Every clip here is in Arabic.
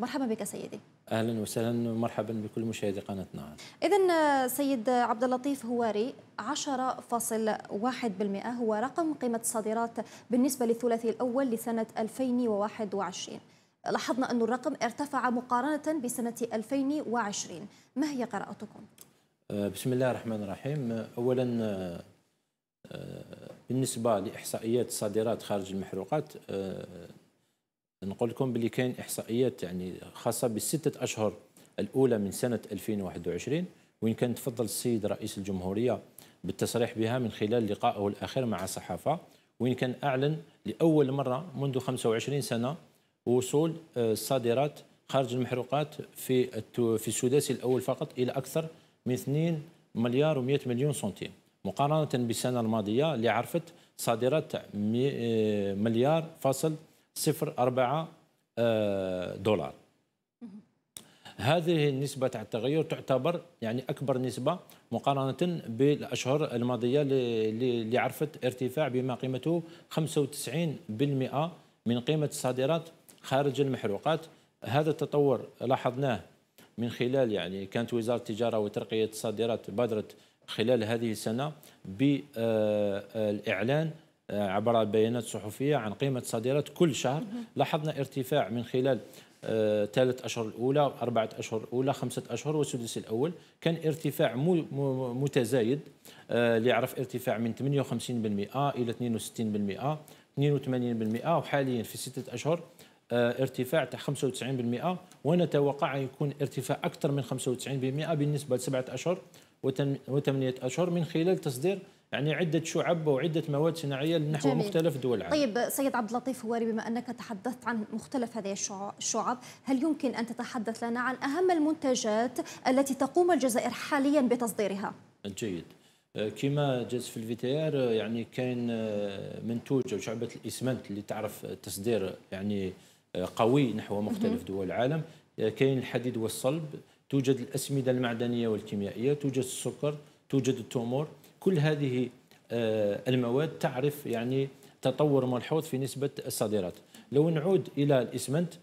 مرحبا بك سيدي اهلا وسهلا ومرحبا بكل مشاهدي قناتنا نعم. اذا سيد عبد اللطيف هواري 10.1% هو رقم قيمه الصادرات بالنسبه للثلاثي الاول لسنه 2021 لاحظنا أن الرقم ارتفع مقارنة بسنة 2020 ما هي قراءتكم؟ أه، بسم الله الرحمن الرحيم أولا أه، بالنسبة لإحصائيات الصادرات خارج المحروقات أه، نقول لكم باللي كاين احصائيات يعني خاصه بالسته اشهر الاولى من سنه 2021 وين كان تفضل السيد رئيس الجمهوريه بالتصريح بها من خلال لقائه الاخير مع صحافه وين كان اعلن لاول مره منذ 25 سنه وصول آه، الصادرات خارج المحروقات في في السداسي الاول فقط الى اكثر من 2 مليار و100 مليون سنتيم مقارنه بالسنه الماضيه اللي عرفت صادرات آه، مليار فاصل 0.4 آه، دولار هذه النسبة تاع التغير تعتبر يعني أكبر نسبة مقارنة بالأشهر الماضية اللي عرفت ارتفاع بما قيمته 95% من قيمة الصادرات خارج المحروقات هذا التطور لاحظناه من خلال يعني كانت وزارة التجارة وترقية الصادرات بادرت خلال هذه السنة بالإعلان آه، آه، آه، عبر بيانات صحفية عن قيمة الصادرات كل شهر لاحظنا ارتفاع من خلال آه، ثلاث أشهر الأولى أربعة أشهر الأولى خمسة أشهر والسدس الأول كان ارتفاع متزايد آه، ليعرف ارتفاع من 58% إلى 62% 82% وحاليا في ستة أشهر ارتفاع تاع 95% ونتوقع يكون ارتفاع أكثر من 95% بالنسبة لسبعة أشهر وثمانية أشهر من خلال تصدير يعني عده شعب وعده مواد صناعيه نحو جميل. مختلف دول العالم. طيب سيد عبد اللطيف هواري بما انك تحدثت عن مختلف هذه الشعب، هل يمكن ان تتحدث لنا عن اهم المنتجات التي تقوم الجزائر حاليا بتصديرها؟ جيد. آه، كما جاز في الفيتيار آه، يعني كاين آه، منتوج او شعبه الاسمنت اللي تعرف تصدير يعني قوي نحو مختلف دول العالم، كاين الحديد والصلب، توجد الاسمده المعدنيه والكيميائيه، توجد السكر، توجد التمور كل هذه آه، المواد تعرف يعني تطور ملحوظ في نسبة الصادرات لو نعود إلى الإسمنت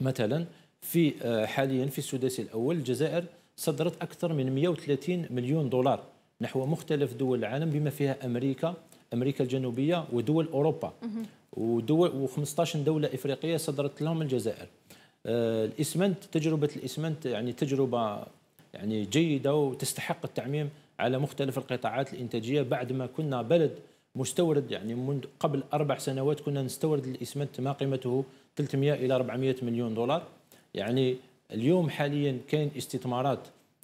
مثلا في آه، حاليا في السداسي الأول الجزائر صدرت أكثر من 130 مليون دولار نحو مختلف دول العالم بما فيها أمريكا أمريكا الجنوبية ودول أوروبا ودول و15 دولة إفريقية صدرت لهم الجزائر آه، الإسمنت تجربة الإسمنت يعني تجربة يعني جيدة وتستحق التعميم على مختلف القطاعات الانتاجيه بعد ما كنا بلد مستورد يعني منذ قبل اربع سنوات كنا نستورد الاسمنت ما قيمته 300 الى 400 مليون دولار يعني اليوم حاليا كاين استثمارات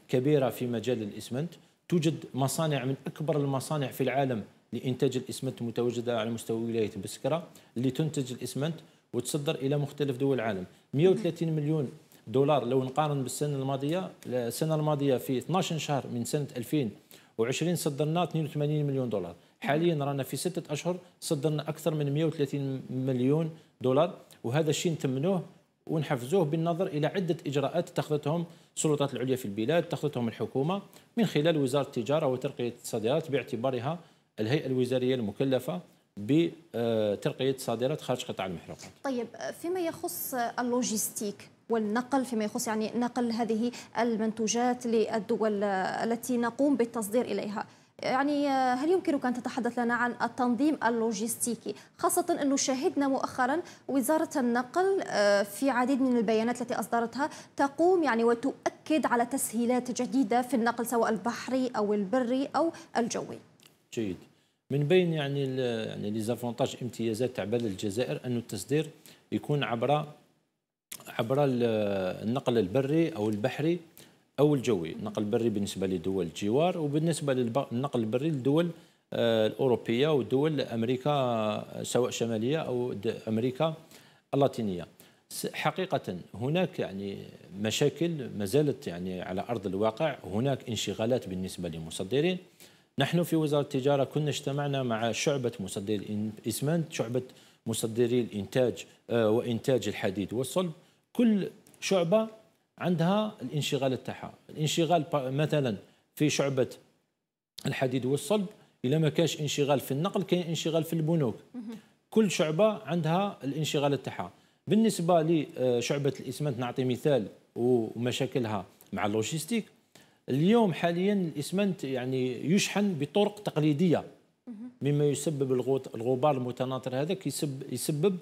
كبيره في مجال الاسمنت توجد مصانع من اكبر المصانع في العالم لانتاج الاسمنت متواجده على مستوى ولايه بسكره اللي تنتج الاسمنت وتصدر الى مختلف دول العالم 130 مليون دولار لو نقارن بالسنه الماضيه السنه الماضيه في 12 شهر من سنه 2020 صدرنا 82 مليون دولار حاليا رانا في ستة اشهر صدرنا اكثر من 130 مليون دولار وهذا الشيء نتمنوه ونحفزوه بالنظر الى عده اجراءات اتخذتهم السلطات العليا في البلاد اتخذتهم الحكومه من خلال وزاره التجاره وترقيه الصادرات باعتبارها الهيئه الوزاريه المكلفه بترقيه صادرات خارج قطاع المحروقات. طيب فيما يخص اللوجيستيك والنقل فيما يخص يعني نقل هذه المنتوجات للدول التي نقوم بالتصدير إليها يعني هل يمكنك أن تتحدث لنا عن التنظيم اللوجستيكي خاصة أنه شاهدنا مؤخرا وزارة النقل آه، في عديد من البيانات التي أصدرتها تقوم يعني وتؤكد على تسهيلات جديدة في النقل سواء البحري أو البري أو الجوي جيد من بين يعني يعني لي امتيازات تاع بلد الجزائر انه التصدير يكون عبر عبر النقل البري او البحري او الجوي النقل البري بالنسبه لدول الجوار وبالنسبه للنقل البري للدول آه، الاوروبيه ودول امريكا سواء شماليه او امريكا اللاتينيه حقيقه هناك يعني مشاكل ما زالت يعني على ارض الواقع هناك انشغالات بالنسبه للمصدرين نحن في وزاره التجاره كنا اجتمعنا مع شعبه مصدري الاسمنت شعبه مصدري الانتاج آه، وانتاج الحديد والصلب كل شعبة عندها الانشغال تاعها الانشغال مثلا في شعبة الحديد والصلب إلا ما كانش انشغال في النقل كاين انشغال في البنوك كل شعبة عندها الانشغال تاعها بالنسبة لشعبة آه، الإسمنت نعطي مثال ومشاكلها مع اللوجيستيك اليوم حاليا الإسمنت يعني يشحن بطرق تقليدية مما يسبب الغبار المتناثر هذا يسبب, يسبب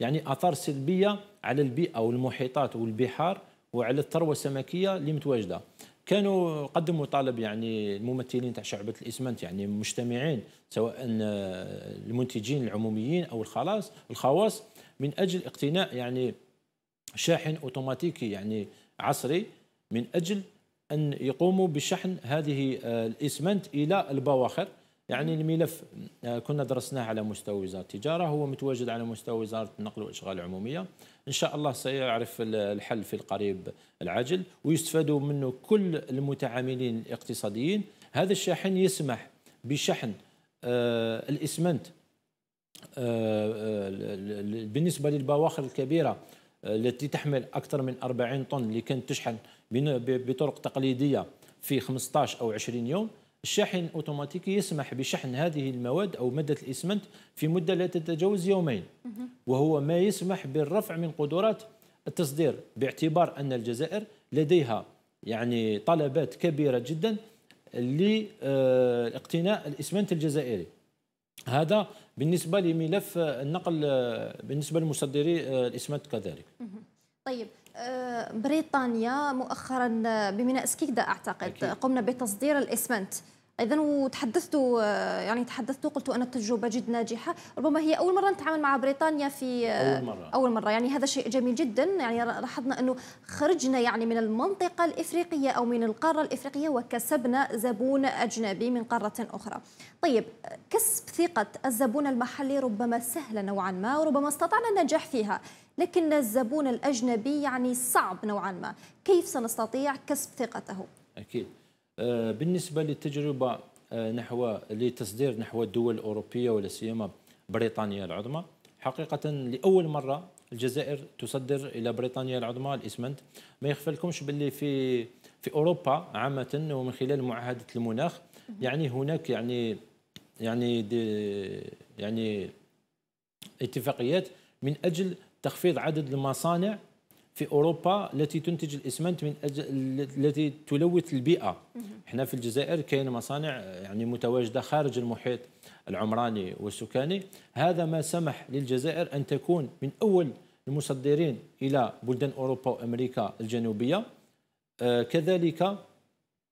يعني اثار سلبيه على البيئه والمحيطات والبحار وعلى الثروه السمكيه اللي متواجده كانوا قدموا طلب يعني الممثلين تاع شعبة الإسمنت يعني مجتمعين سواء آه، المنتجين العموميين أو الخلاص الخواص من أجل اقتناء يعني شاحن أوتوماتيكي يعني عصري من أجل أن يقوموا بشحن هذه آه، الإسمنت إلى البواخر يعني الملف آه، كنا درسناه على مستوى وزاره التجاره هو متواجد على مستوى وزاره النقل والاشغال العموميه ان شاء الله سيعرف الحل في القريب العاجل ويستفاد منه كل المتعاملين الاقتصاديين هذا الشاحن يسمح بشحن آه، الاسمنت آه، بالنسبه للبواخر الكبيره التي تحمل اكثر من 40 طن اللي كانت تشحن بطرق تقليديه في 15 او 20 يوم الشاحن اوتوماتيكي يسمح بشحن هذه المواد او ماده الاسمنت في مده لا تتجاوز يومين وهو ما يسمح بالرفع من قدرات التصدير باعتبار ان الجزائر لديها يعني طلبات كبيره جدا لاقتناء الاسمنت الجزائري هذا بالنسبه لملف النقل بالنسبه لمصدري الاسمنت كذلك طيب بريطانيا مؤخرا بميناء سكيكدا اعتقد أكيد. قمنا بتصدير الاسمنت اذا وتحدثت آه، يعني تحدثت وقلت ان التجربه جد ناجحه ربما هي اول مره نتعامل مع بريطانيا في آه، اول مره اول مره يعني هذا شيء جميل جدا يعني لاحظنا انه خرجنا يعني من المنطقه الافريقيه او من القاره الافريقيه وكسبنا زبون اجنبي من قاره اخرى طيب كسب ثقه الزبون المحلي ربما سهله نوعا ما وربما استطعنا النجاح فيها لكن الزبون الاجنبي يعني صعب نوعا ما كيف سنستطيع كسب ثقته اكيد آه، بالنسبة للتجربة آه، نحو لتصدير نحو الدول الأوروبية ولا سيما بريطانيا العظمى حقيقة لأول مرة الجزائر تصدر إلى بريطانيا العظمى الإسمنت ما يخفلكمش باللي في في أوروبا عامة ومن خلال معاهدة المناخ يعني هناك يعني يعني دي يعني اتفاقيات من أجل تخفيض عدد المصانع في اوروبا التي تنتج الاسمنت من أجل التي تلوث البيئه احنا في الجزائر كاين مصانع يعني متواجده خارج المحيط العمراني والسكاني هذا ما سمح للجزائر ان تكون من اول المصدرين الى بلدان اوروبا وامريكا الجنوبيه آه، كذلك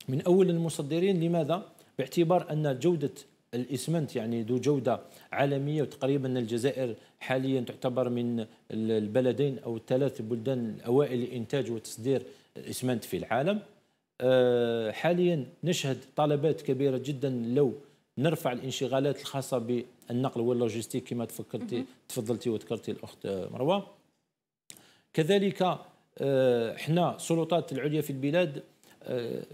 من اول المصدرين لماذا باعتبار ان جوده الاسمنت يعني ذو جوده عالميه وتقريبا الجزائر حاليا تعتبر من البلدين او الثلاث بلدان الاوائل لانتاج وتصدير الاسمنت في العالم آه، حاليا نشهد طلبات كبيره جدا لو نرفع الانشغالات الخاصه بالنقل واللوجستيك كما تفكرتي تفضلتي وذكرتي الاخت مروه كذلك آه، احنا السلطات العليا في البلاد آه،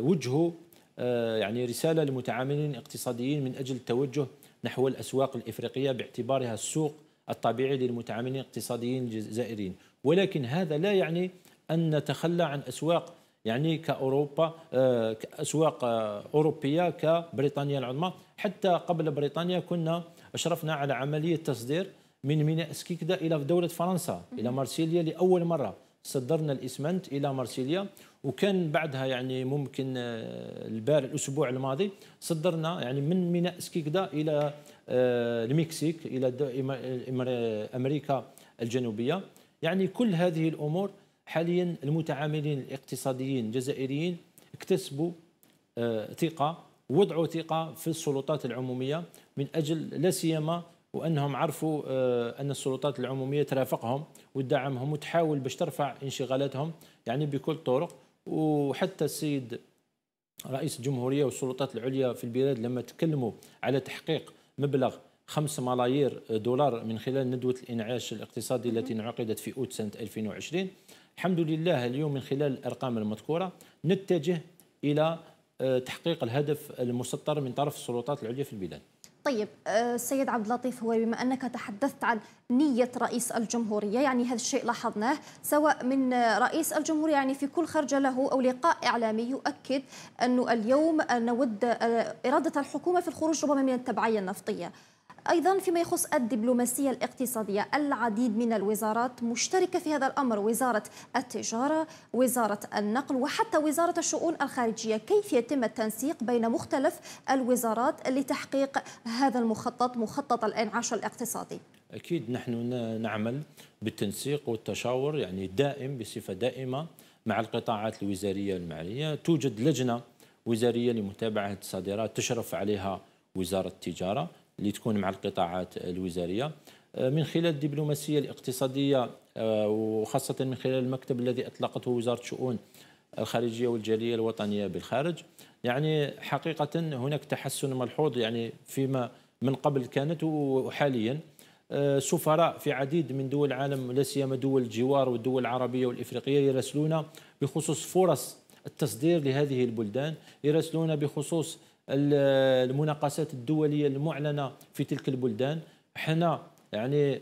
وجهوا آه، يعني رسالة لمتعاملين اقتصاديين من أجل التوجه نحو الأسواق الإفريقية باعتبارها السوق الطبيعي للمتعاملين الاقتصاديين الجزائريين ولكن هذا لا يعني أن نتخلى عن أسواق يعني كأوروبا آه، أسواق آه، أوروبية كبريطانيا العظمى حتى قبل بريطانيا كنا أشرفنا على عملية تصدير من ميناء سكيكدا إلى دولة فرنسا إلى مارسيليا لأول مرة صدرنا الاسمنت الى مارسيليا وكان بعدها يعني ممكن آه، البار الاسبوع الماضي صدرنا يعني من ميناء سكيكدا الى آه، المكسيك الى آه، امريكا الجنوبيه يعني كل هذه الامور حاليا المتعاملين الاقتصاديين الجزائريين اكتسبوا ثقه وضعوا ثقه في السلطات العموميه من اجل لا سيما وانهم عرفوا آه، ان السلطات العموميه ترافقهم وتدعمهم وتحاول باش ترفع انشغالاتهم يعني بكل الطرق وحتى السيد رئيس الجمهوريه والسلطات العليا في البلاد لما تكلموا على تحقيق مبلغ 5 ملايير دولار من خلال ندوه الانعاش الاقتصادي التي انعقدت في اوت سنه 2020 الحمد لله اليوم من خلال الارقام المذكوره نتجه الى آه، تحقيق الهدف المسطر من طرف السلطات العليا في البلاد طيب السيد آه، عبد اللطيف هو بما انك تحدثت عن نيه رئيس الجمهوريه يعني هذا الشيء لاحظناه سواء من رئيس الجمهوريه يعني في كل خرجه له او لقاء اعلامي يؤكد انه اليوم نود آه، اراده الحكومه في الخروج ربما من التبعيه النفطيه أيضا فيما يخص الدبلوماسية الاقتصادية العديد من الوزارات مشتركة في هذا الأمر وزارة التجارة وزارة النقل وحتى وزارة الشؤون الخارجية كيف يتم التنسيق بين مختلف الوزارات لتحقيق هذا المخطط مخطط الإنعاش الاقتصادي أكيد نحن نعمل بالتنسيق والتشاور يعني دائم بصفة دائمة مع القطاعات الوزارية المعنية توجد لجنة وزارية لمتابعة الصادرات تشرف عليها وزارة التجارة اللي تكون مع القطاعات الوزاريه آه، من خلال الدبلوماسيه الاقتصاديه آه، وخاصه من خلال المكتب الذي اطلقته وزاره الشؤون الخارجيه والجاليه الوطنيه بالخارج يعني حقيقه هناك تحسن ملحوظ يعني فيما من قبل كانت وحاليا آه، سفراء في عديد من دول العالم لا سيما دول الجوار والدول العربيه والافريقيه يراسلونا بخصوص فرص التصدير لهذه البلدان يراسلونا بخصوص المناقصات الدوليه المعلنه في تلك البلدان حنا يعني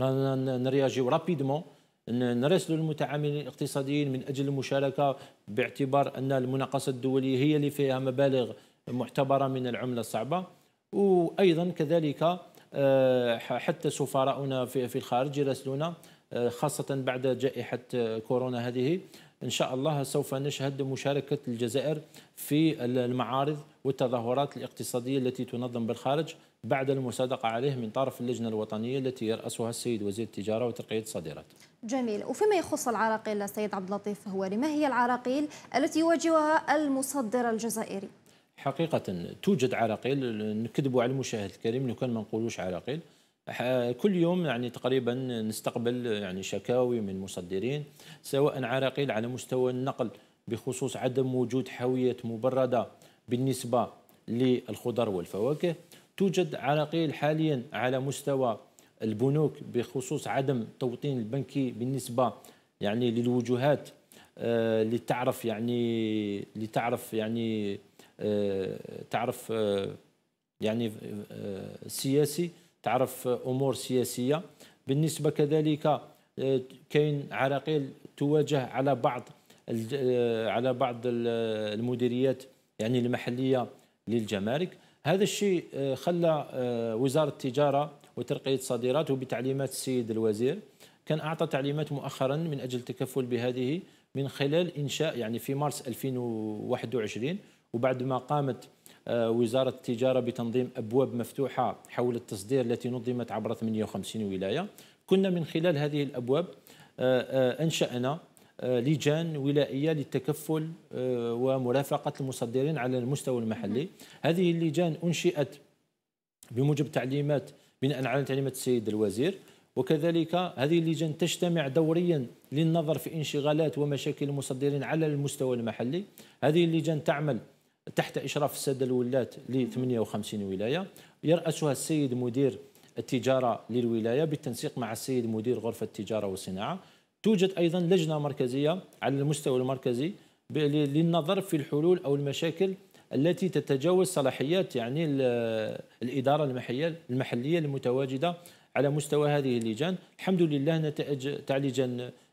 رانا نرياجيو رابيدمون نرسلوا المتعاملين الاقتصاديين من اجل المشاركه باعتبار ان المناقصه الدوليه هي اللي فيها مبالغ معتبره من العمله الصعبه وايضا كذلك آه، حتى سفراؤنا في الخارج يراسلونا آه، خاصه بعد جائحه آه، كورونا هذه إن شاء الله سوف نشهد مشاركة الجزائر في المعارض والتظاهرات الاقتصادية التي تنظم بالخارج بعد المصادقة عليه من طرف اللجنة الوطنية التي يرأسها السيد وزير التجارة وترقية الصادرات جميل وفيما يخص العراقيل السيد عبد اللطيف فهواري ما هي العراقيل التي يواجهها المصدر الجزائري؟ حقيقة توجد عراقيل نكذبوا على المشاهد الكريم لو كان ما نقولوش عراقيل كل يوم يعني تقريبا نستقبل يعني شكاوي من مصدرين سواء عراقيل على مستوى النقل بخصوص عدم وجود حاويات مبرده بالنسبه للخضر والفواكه توجد عراقيل حاليا على مستوى البنوك بخصوص عدم توطين البنكي بالنسبه يعني للوجهات آه، لتعرف يعني لتعرف يعني آه، تعرف آه، يعني السياسي تعرف امور سياسيه بالنسبه كذلك آه، كاين عراقيل تواجه على بعض آه، على بعض المديريات يعني المحليه للجمارك هذا الشيء آه، خلى وزاره التجاره وترقيه الصادرات وبتعليمات السيد الوزير كان اعطى تعليمات مؤخرا من اجل التكفل بهذه من خلال انشاء يعني في مارس 2021 وبعد ما قامت آه، وزارة التجارة بتنظيم أبواب مفتوحة حول التصدير التي نظمت عبر 58 ولاية كنا من خلال هذه الأبواب آه، آه، أنشأنا لجان ولائيه للتكفل ومرافقه المصدرين على المستوى المحلي هذه اللجان انشئت بموجب تعليمات بناء على تعليمات السيد الوزير وكذلك هذه اللجان تجتمع دوريا للنظر في انشغالات ومشاكل المصدرين على المستوى المحلي هذه اللجان تعمل تحت إشراف السادة الولات ل 58 ولاية يرأسها السيد مدير التجارة للولاية بالتنسيق مع السيد مدير غرفة التجارة والصناعة توجد أيضا لجنة مركزية على المستوى المركزي للنظر في الحلول أو المشاكل التي تتجاوز صلاحيات يعني الإدارة المحلية المحليه المتواجدة على مستوى هذه اللجان الحمد لله نتائج تاع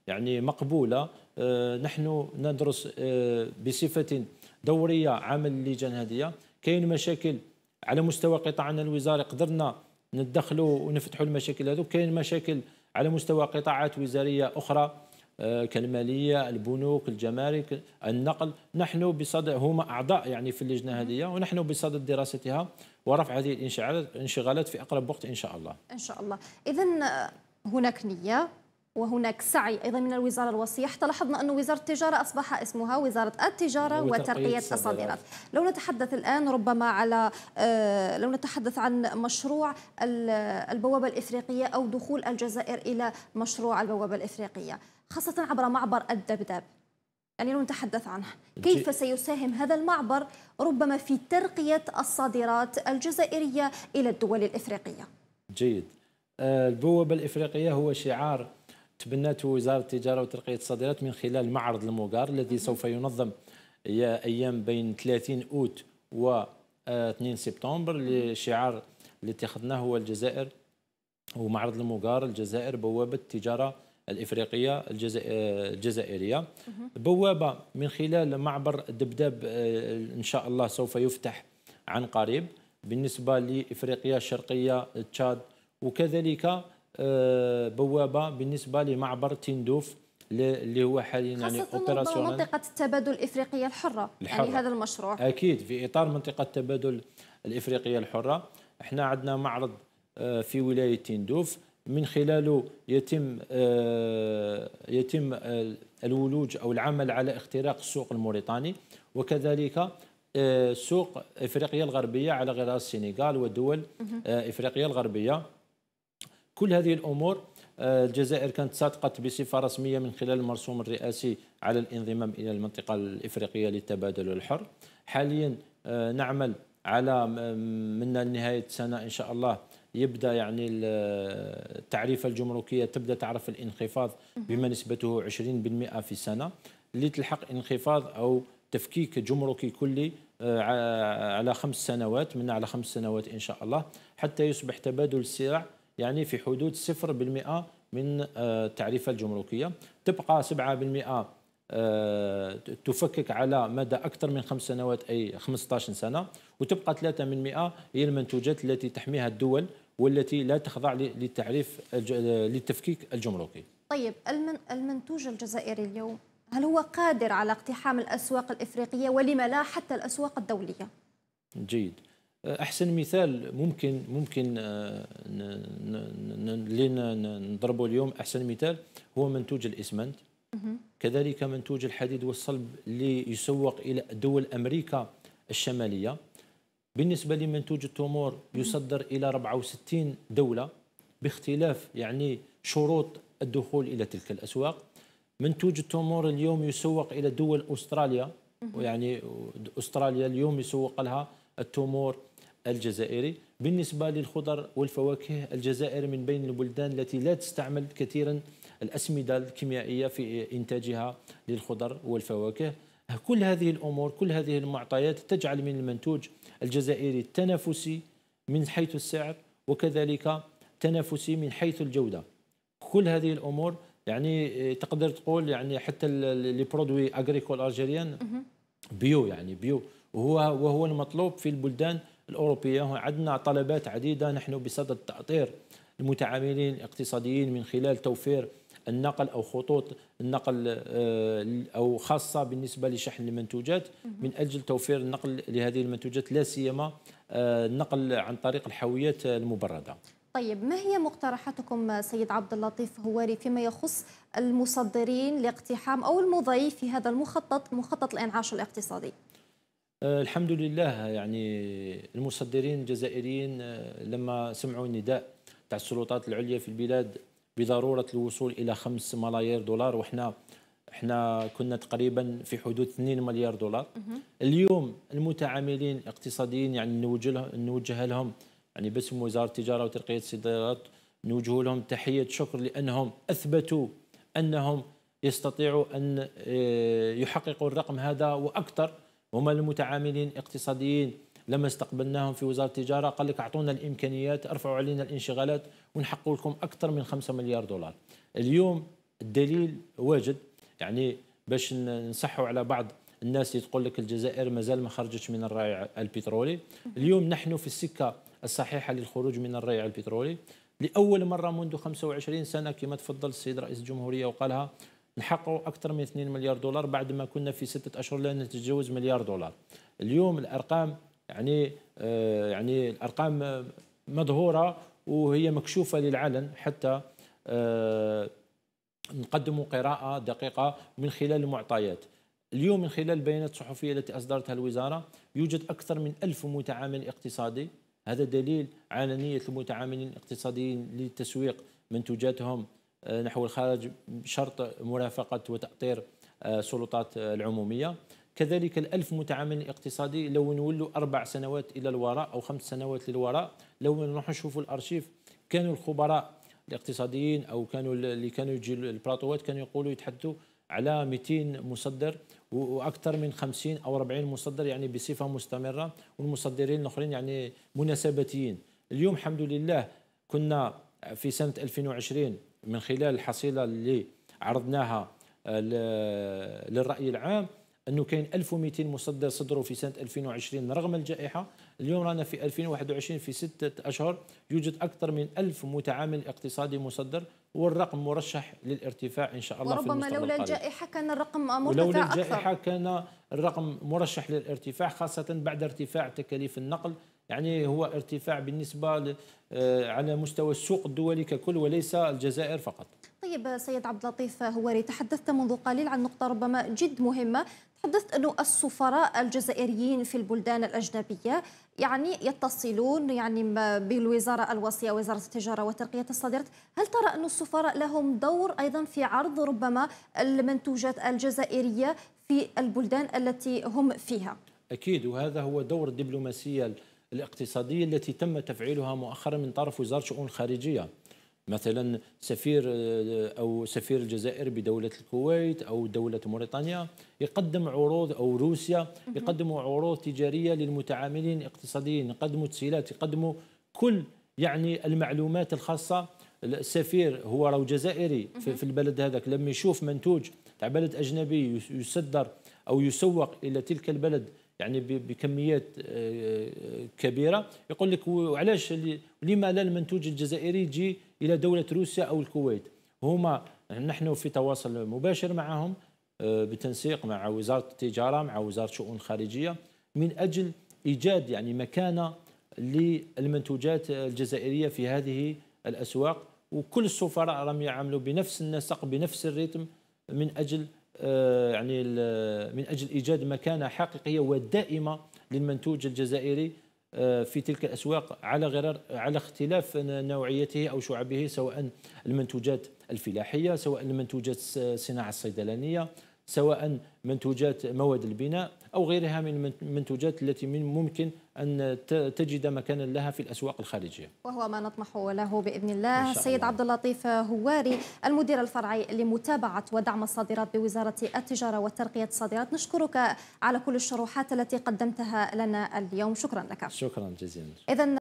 يعني مقبولة آه، نحن ندرس آه، بصفة دوريه عمل اللجان هذه كاين مشاكل على مستوى قطاعنا الوزاري قدرنا ندخلوا ونفتحوا المشاكل هذو كاين مشاكل على مستوى قطاعات وزاريه اخرى آه، كالماليه البنوك الجمارك النقل نحن بصدد هما اعضاء يعني في اللجنه هذه ونحن بصدد دراستها ورفع هذه الانشغالات في اقرب وقت ان شاء الله ان شاء الله اذا آه، هناك نيه وهناك سعي أيضا من الوزارة الوصية حتى لاحظنا أن وزارة التجارة أصبح اسمها وزارة التجارة وترقية الصادرات لو نتحدث الآن ربما على آه، لو نتحدث عن مشروع البوابة الإفريقية أو دخول الجزائر إلى مشروع البوابة الإفريقية خاصة عبر معبر الدبداب يعني لو نتحدث عنه كيف سيساهم هذا المعبر ربما في ترقية الصادرات الجزائرية إلى الدول الإفريقية جيد آه، البوابة الإفريقية هو شعار تبنته وزاره التجاره وترقيه الصادرات من خلال معرض الموغار الذي سوف ينظم ايام بين 30 اوت و 2 آه، سبتمبر الشعار اللي اتخذناه هو الجزائر ومعرض الموغار الجزائر بوابه التجاره الافريقيه آه، الجزائريه بوابه من خلال معبر الدبداب آه، ان شاء الله سوف يفتح عن قريب بالنسبه لافريقيا الشرقيه تشاد وكذلك آه، بوابه بالنسبه لمعبر تندوف اللي هو حاليا يعني اوبيراسيونال منطقه التبادل الافريقيه الحره, يعني الحرة. يعني هذا المشروع اكيد في اطار منطقه التبادل الافريقيه الحره احنا عندنا معرض آه، في ولايه تندوف من خلاله يتم آه، يتم الولوج او العمل على اختراق السوق الموريتاني وكذلك سوق افريقيا الغربيه على غرار السنغال ودول افريقيا الغربيه كل هذه الامور آه، الجزائر كانت صادقت بصفه رسميه من خلال المرسوم الرئاسي على الانضمام الى المنطقه الافريقيه للتبادل الحر حاليا آه، نعمل على من نهايه السنه ان شاء الله يبدا يعني التعريفه الجمركيه تبدا تعرف الانخفاض بما نسبته 20% في السنه اللي تلحق انخفاض او تفكيك جمركي كلي آه، على خمس سنوات من على خمس سنوات ان شاء الله حتى يصبح تبادل السلع يعني في حدود 0% من التعريفة آه، الجمركية تبقى 7% آه، تفكك على مدى أكثر من خمس سنوات أي 15 سنة وتبقى 3% هي المنتوجات التي تحميها الدول والتي لا تخضع للتعريف للتفكيك آه، الجمركي طيب المنتوج الجزائري اليوم هل هو قادر على اقتحام الأسواق الإفريقية ولما لا حتى الأسواق الدولية؟ جيد احسن مثال ممكن ممكن آه، اللي نضربه اليوم احسن مثال هو منتوج الاسمنت كذلك منتوج الحديد والصلب اللي يسوق الى دول امريكا الشماليه بالنسبه لمنتوج التمور يصدر الى 64 دوله باختلاف يعني شروط الدخول الى تلك الاسواق منتوج التمور اليوم يسوق الى دول استراليا ويعني استراليا اليوم يسوق لها التمور الجزائري بالنسبة للخضر والفواكه الجزائر من بين البلدان التي لا تستعمل كثيرا الأسمدة الكيميائية في إنتاجها للخضر والفواكه كل هذه الأمور كل هذه المعطيات تجعل من المنتوج الجزائري تنافسي من حيث السعر وكذلك تنافسي من حيث الجودة كل هذه الأمور يعني آه، تقدر تقول يعني حتى لي برودوي اغريكول الجيريان بيو يعني بيو وهو وهو المطلوب في البلدان الأوروبية عندنا طلبات عديدة نحن بصدد تأطير المتعاملين الاقتصاديين من خلال توفير النقل أو خطوط النقل آه، أو خاصة بالنسبة لشحن المنتوجات من أجل توفير النقل لهذه المنتوجات لا سيما آه، النقل عن طريق الحاويات المبردة طيب ما هي مقترحاتكم سيد عبد اللطيف هواري فيما يخص المصدرين لاقتحام أو المضي في هذا المخطط مخطط الإنعاش الاقتصادي؟ آه، الحمد لله يعني المصدرين الجزائريين آه، لما سمعوا النداء تاع السلطات العليا في البلاد بضروره الوصول الى 5 ملايير دولار وحنا احنا كنا تقريبا في حدود 2 مليار دولار اليوم المتعاملين الاقتصاديين يعني نوجه نوجه لهم يعني باسم وزاره التجاره وترقيه الصادرات نوجه لهم تحيه شكر لانهم اثبتوا انهم يستطيعوا ان آه، يحققوا الرقم هذا واكثر هما المتعاملين الاقتصاديين لما استقبلناهم في وزاره التجاره قال لك اعطونا الامكانيات ارفعوا علينا الانشغالات ونحقوا لكم اكثر من 5 مليار دولار اليوم الدليل واجد يعني باش نصحوا على بعض الناس اللي تقول لك الجزائر مازال ما خرجتش من الرائع البترولي اليوم نحن في السكه الصحيحه للخروج من الرائع البترولي لاول مره منذ 25 سنه كما تفضل السيد رئيس الجمهوريه وقالها نحققوا أكثر من 2 مليار دولار بعد ما كنا في ستة أشهر لا نتجاوز مليار دولار اليوم الأرقام يعني آه، يعني الأرقام مظهورة وهي مكشوفة للعلن حتى آه، نقدموا قراءة دقيقة من خلال المعطيات اليوم من خلال البيانات الصحفية التي أصدرتها الوزارة يوجد أكثر من ألف متعامل اقتصادي هذا دليل على نية المتعاملين الاقتصاديين لتسويق منتوجاتهم آه، نحو الخارج بشرط مرافقة وتأطير السلطات آه، آه، العمومية كذلك الألف متعامل اقتصادي لو نولوا أربع سنوات إلى الوراء أو خمس سنوات للوراء لو نروح نشوفوا الأرشيف كانوا الخبراء الاقتصاديين أو كانوا اللي كانوا يجي البلاطوات كانوا يقولوا يتحدثوا على 200 مصدر واكثر من 50 او 40 مصدر يعني بصفه مستمره والمصدرين الاخرين يعني مناسباتيين اليوم الحمد لله كنا في سنه 2020 من خلال الحصيله اللي عرضناها آه، للراي العام انه كاين 1200 مصدر صدروا في سنه 2020 رغم الجائحه اليوم رانا في 2021 في سته اشهر يوجد اكثر من 1000 متعامل اقتصادي مصدر والرقم مرشح للارتفاع ان شاء الله في وربما لولا الجائحه كان الرقم مرتفع ولولا الجائحه أكثر. كان الرقم مرشح للارتفاع خاصه بعد ارتفاع تكاليف النقل يعني هو ارتفاع بالنسبة آه، على مستوى السوق الدولي ككل وليس الجزائر فقط طيب سيد عبد اللطيف هواري تحدثت منذ قليل عن نقطة ربما جد مهمة تحدثت أنه السفراء الجزائريين في البلدان الأجنبية يعني يتصلون يعني بالوزارة الوصية وزارة التجارة وترقية الصادرات هل ترى أن السفراء لهم دور أيضا في عرض ربما المنتوجات الجزائرية في البلدان التي هم فيها؟ أكيد وهذا هو دور الدبلوماسية الاقتصادية التي تم تفعيلها مؤخرا من طرف وزارة شؤون الخارجية مثلا سفير آه، أو سفير الجزائر بدولة الكويت أو دولة موريتانيا يقدم عروض أو روسيا يقدموا عروض تجارية للمتعاملين الاقتصاديين يقدموا تسهيلات يقدموا كل يعني المعلومات الخاصة السفير هو راهو جزائري في البلد هذاك لما يشوف منتوج تاع بلد أجنبي يصدر أو يسوق إلى تلك البلد يعني بكميات آه، آه، كبيره يقول لك وعلاش لما لا المنتوج الجزائري يجي الى دوله روسيا او الكويت هما نحن في تواصل مباشر معهم آه، بتنسيق مع وزاره التجاره مع وزاره شؤون الخارجيه من اجل ايجاد يعني مكانه للمنتوجات الجزائريه في هذه الاسواق وكل السفراء راهم يعملوا بنفس النسق بنفس الريتم من اجل آه، يعني من اجل ايجاد مكانه حقيقيه ودائمه للمنتوج الجزائري آه، في تلك الاسواق على غرار على اختلاف نوعيته او شعبه سواء المنتوجات الفلاحيه سواء المنتوجات الصناعه الصيدلانيه سواء منتوجات مواد البناء أو غيرها من المنتوجات التي من ممكن أن تجد مكانا لها في الأسواق الخارجية وهو ما نطمح له بإذن الله السيد عبد اللطيف هواري المدير الفرعي لمتابعة ودعم الصادرات بوزارة التجارة وترقية الصادرات نشكرك على كل الشروحات التي قدمتها لنا اليوم شكرا لك شكرا جزيلا إذن